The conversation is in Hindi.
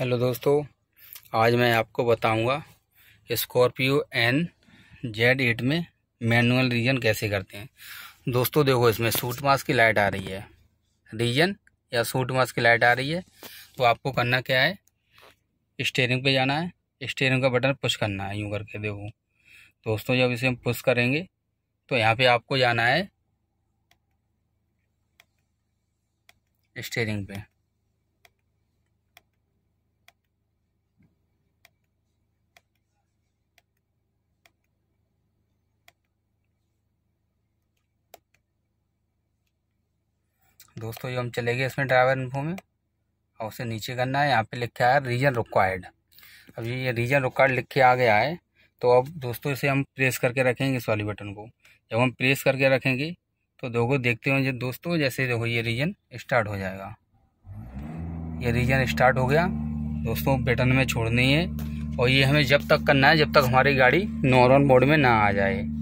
हेलो दोस्तों आज मैं आपको बताऊंगा स्कॉर्पियो एन जेड एट में मैनुअल रीजन कैसे करते हैं दोस्तों देखो इसमें सूट मास की लाइट आ रही है रीजन या सूट मास की लाइट आ रही है तो आपको करना क्या है स्टेयरिंग पे जाना है स्टेयरिंग का बटन पुश करना है यूँ करके देखो दोस्तों जब इसे हम पुश करेंगे तो यहाँ पर आपको जाना है स्टेयरिंग पे दोस्तों ये हम चले गए इसमें ड्राइवर इन्फो में और उसे नीचे करना है यहाँ पे लिखा है रीजन रिक्वायर्ड अब ये ये रीजन रिक्वायर्ड लिख के आ गया है तो अब दोस्तों इसे हम प्रेस करके रखेंगे इस वाली बटन को जब हम प्रेस करके रखेंगे तो देखो देखते हो दोस्तों जैसे देखो ये रीजन स्टार्ट हो जाएगा ये रीजन स्टार्ट हो गया दोस्तों बटन में छोड़नी है और ये हमें जब तक करना है जब तक हमारी गाड़ी नॉर्मल मोड में ना आ जाए